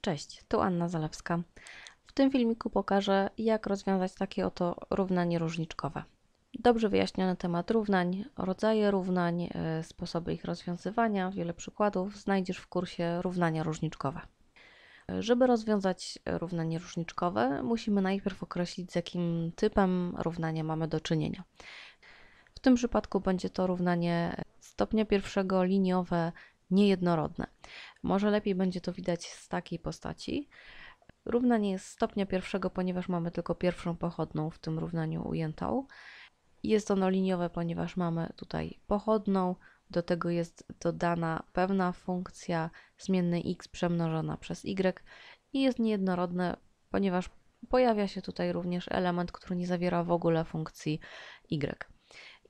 Cześć, tu Anna Zalewska. W tym filmiku pokażę, jak rozwiązać takie oto równanie różniczkowe. Dobrze wyjaśniony temat równań, rodzaje równań, y, sposoby ich rozwiązywania, wiele przykładów znajdziesz w kursie równania różniczkowe. Żeby rozwiązać równanie różniczkowe, musimy najpierw określić, z jakim typem równania mamy do czynienia. W tym przypadku będzie to równanie stopnia pierwszego liniowe niejednorodne. Może lepiej będzie to widać z takiej postaci. Równanie jest stopnia pierwszego, ponieważ mamy tylko pierwszą pochodną w tym równaniu ujętą. Jest ono liniowe, ponieważ mamy tutaj pochodną, do tego jest dodana pewna funkcja zmiennej x przemnożona przez y i jest niejednorodne, ponieważ pojawia się tutaj również element, który nie zawiera w ogóle funkcji y.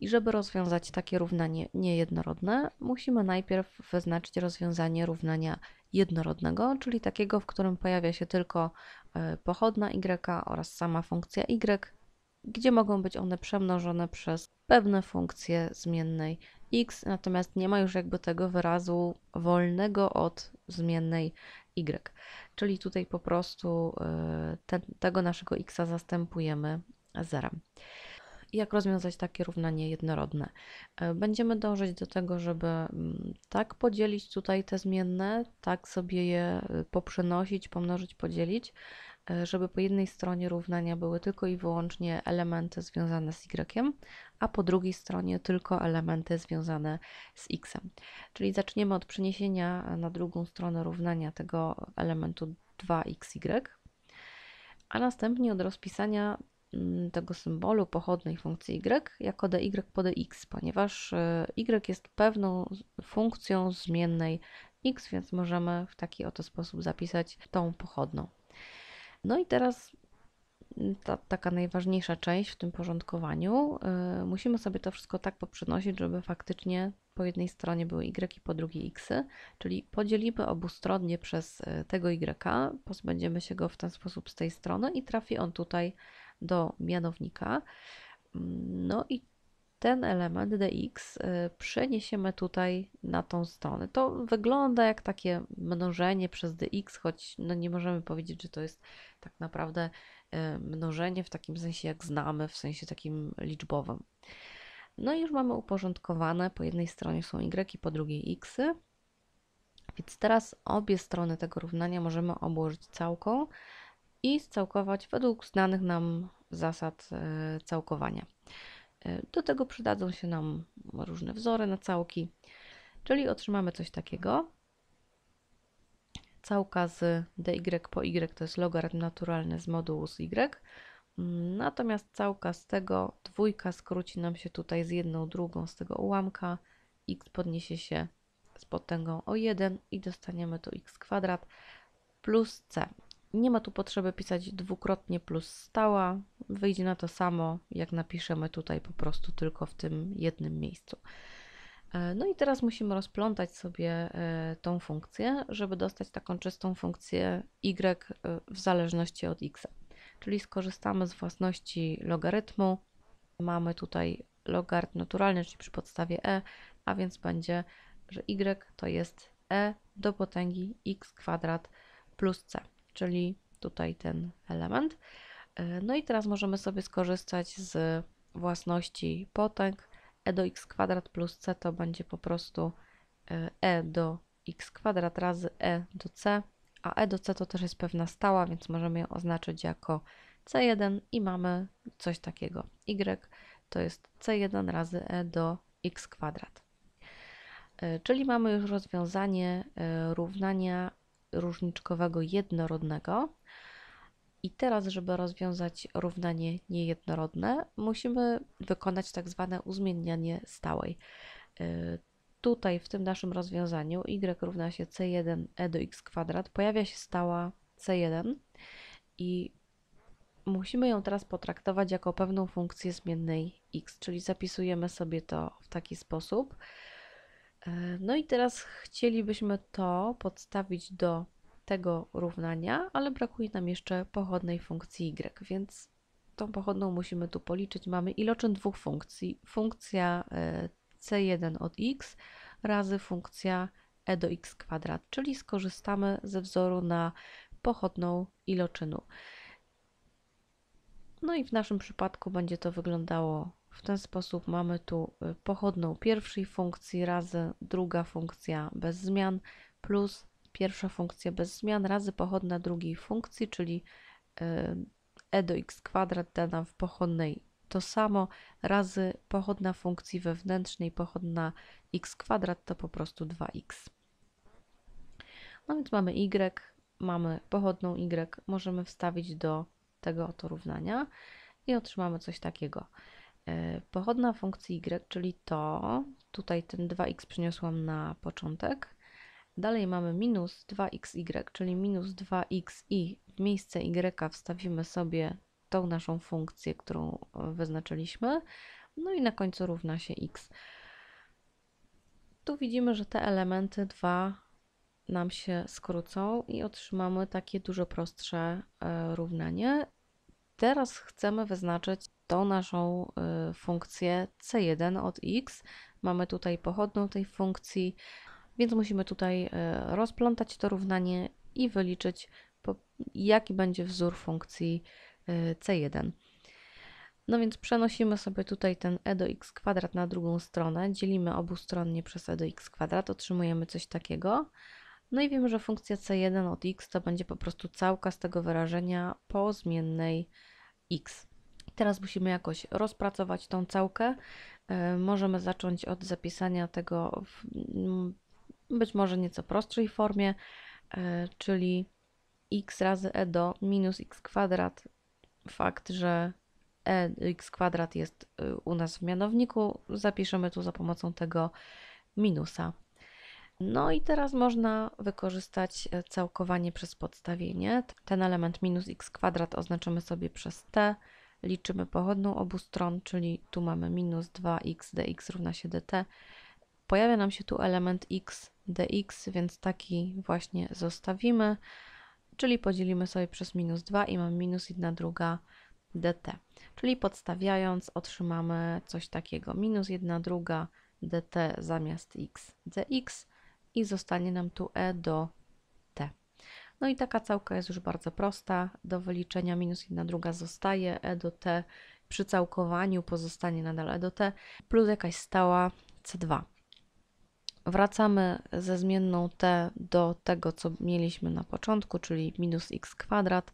I żeby rozwiązać takie równanie niejednorodne, musimy najpierw wyznaczyć rozwiązanie równania jednorodnego, czyli takiego, w którym pojawia się tylko e, pochodna y oraz sama funkcja y, gdzie mogą być one przemnożone przez pewne funkcje zmiennej x, natomiast nie ma już jakby tego wyrazu wolnego od zmiennej y. Czyli tutaj po prostu e, te, tego naszego x zastępujemy zerem jak rozwiązać takie równanie jednorodne. E, będziemy dążyć do tego, żeby mm, tak podzielić tutaj te zmienne, tak sobie je y, poprzenosić, pomnożyć, podzielić, e, żeby po jednej stronie równania były tylko i wyłącznie elementy związane z y, a po drugiej stronie tylko elementy związane z x. Czyli zaczniemy od przeniesienia na drugą stronę równania tego elementu 2xy, a następnie od rozpisania Mm, tego symbolu pochodnej funkcji y jako dy po dx, ponieważ y, y jest pewną funkcją zmiennej x, więc możemy w taki oto sposób zapisać tą pochodną. No i teraz mm, ta, taka najważniejsza część w tym porządkowaniu. Y, musimy sobie to wszystko tak poprzenosić, żeby faktycznie po jednej stronie były y i po drugiej x, -y, czyli podzielimy obustronnie przez y, tego y, pozbędziemy się go w ten sposób z tej strony i trafi on tutaj do mianownika. No i ten element dx y, przeniesiemy tutaj na tą stronę. To wygląda jak takie mnożenie przez dx, choć no nie możemy powiedzieć, że to jest tak naprawdę y, mnożenie w takim sensie jak znamy, w sensie takim liczbowym. No i już mamy uporządkowane, po jednej stronie są y, po drugiej x. Więc teraz obie strony tego równania możemy obłożyć całką i scałkować według znanych nam zasad e, całkowania. E, do tego przydadzą się nam różne wzory na całki, czyli otrzymamy coś takiego. Całka z dy y po y to jest logarytm naturalny z modułu z y, natomiast całka z tego dwójka skróci nam się tutaj z jedną drugą z tego ułamka, x podniesie się z potęgą o 1 i dostaniemy tu x kwadrat plus c. Nie ma tu potrzeby pisać dwukrotnie plus stała. Wyjdzie na to samo, jak napiszemy tutaj po prostu tylko w tym jednym miejscu. E, no i teraz musimy rozplątać sobie e, tą funkcję, żeby dostać taką czystą funkcję y w zależności od x. Czyli skorzystamy z własności logarytmu. Mamy tutaj logarytm naturalny, czyli przy podstawie e, a więc będzie, że y to jest e do potęgi x kwadrat plus c czyli tutaj ten element. E, no i teraz możemy sobie skorzystać z własności potęg. e do x kwadrat plus c to będzie po prostu e, e do x kwadrat razy e do c, a e do c to też jest pewna stała, więc możemy ją oznaczyć jako c1 i mamy coś takiego. y to jest c1 razy e do x kwadrat. E, czyli mamy już rozwiązanie równania różniczkowego jednorodnego. I teraz, żeby rozwiązać równanie niejednorodne, musimy wykonać tak zwane uzmiennianie stałej. Y, tutaj w tym naszym rozwiązaniu y równa się c1 e do x kwadrat pojawia się stała c1 i musimy ją teraz potraktować jako pewną funkcję zmiennej x, czyli zapisujemy sobie to w taki sposób, E, no i teraz chcielibyśmy to podstawić do tego równania, ale brakuje nam jeszcze pochodnej funkcji y, więc tą pochodną musimy tu policzyć. Mamy iloczyn dwóch funkcji. Funkcja e, c1 od x razy funkcja e do x kwadrat, czyli skorzystamy ze wzoru na pochodną iloczynu. No i w naszym przypadku będzie to wyglądało w ten sposób mamy tu y, pochodną pierwszej funkcji razy druga funkcja bez zmian plus pierwsza funkcja bez zmian razy pochodna drugiej funkcji, czyli y, e do x kwadrat da nam w pochodnej to samo razy pochodna funkcji wewnętrznej, pochodna x kwadrat to po prostu 2x. No więc mamy y, mamy pochodną y, możemy wstawić do tego oto równania i otrzymamy coś takiego. E, pochodna funkcji y, czyli to, tutaj ten 2x przyniosłam na początek. Dalej mamy minus 2xy, czyli minus 2 x i W miejsce y wstawimy sobie tą naszą funkcję, którą e, wyznaczyliśmy. No i na końcu równa się x. Tu widzimy, że te elementy dwa nam się skrócą i otrzymamy takie dużo prostsze e, równanie. Teraz chcemy wyznaczyć tą naszą y, funkcję C1 od x. Mamy tutaj pochodną tej funkcji, więc musimy tutaj y, rozplątać to równanie i wyliczyć, jaki będzie wzór funkcji y, C1. No więc przenosimy sobie tutaj ten e do x kwadrat na drugą stronę, dzielimy obustronnie przez e do x kwadrat, otrzymujemy coś takiego. No i wiemy, że funkcja c1 od x to będzie po prostu całka z tego wyrażenia po zmiennej x. Teraz musimy jakoś rozpracować tą całkę. E, możemy zacząć od zapisania tego w mm, być może nieco prostszej formie, e, czyli x razy e do minus x kwadrat. Fakt, że e x kwadrat jest e, u nas w mianowniku, zapiszemy tu za pomocą tego minusa. No i teraz można wykorzystać całkowanie przez podstawienie. Ten element minus x kwadrat oznaczymy sobie przez t liczymy pochodną obu stron, czyli tu mamy minus 2x dx równa się dt. Pojawia nam się tu element x dx, więc taki właśnie zostawimy, czyli podzielimy sobie przez minus 2 i mamy minus 1 druga dt. Czyli podstawiając otrzymamy coś takiego, minus 1 druga dt zamiast x dx i zostanie nam tu e do no i taka całka jest już bardzo prosta. Do wyliczenia minus 1 druga zostaje, e do t przy całkowaniu pozostanie nadal e do t, plus jakaś stała c2. Wracamy ze zmienną t do tego, co mieliśmy na początku, czyli minus x kwadrat,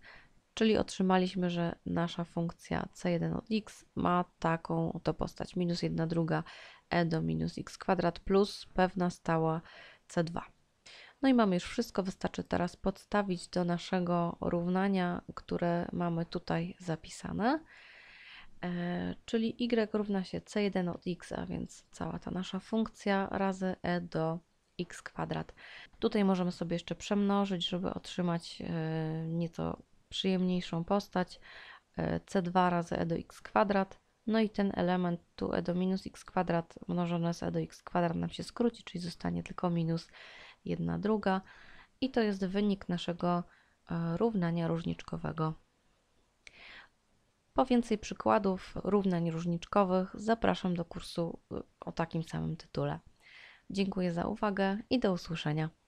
czyli otrzymaliśmy, że nasza funkcja c1 od x ma taką oto postać, minus 1 druga e do minus x kwadrat plus pewna stała c2. No i mamy już wszystko, wystarczy teraz podstawić do naszego równania, które mamy tutaj zapisane, e, czyli y równa się c1 od x, a więc cała ta nasza funkcja razy e do x kwadrat. Tutaj możemy sobie jeszcze przemnożyć, żeby otrzymać e, nieco przyjemniejszą postać e, c2 razy e do x kwadrat. No i ten element tu e do minus x kwadrat mnożone z e do x kwadrat nam się skróci, czyli zostanie tylko minus jedna druga i to jest wynik naszego e, równania różniczkowego. Po więcej przykładów równań różniczkowych zapraszam do kursu e, o takim samym tytule. Dziękuję za uwagę i do usłyszenia.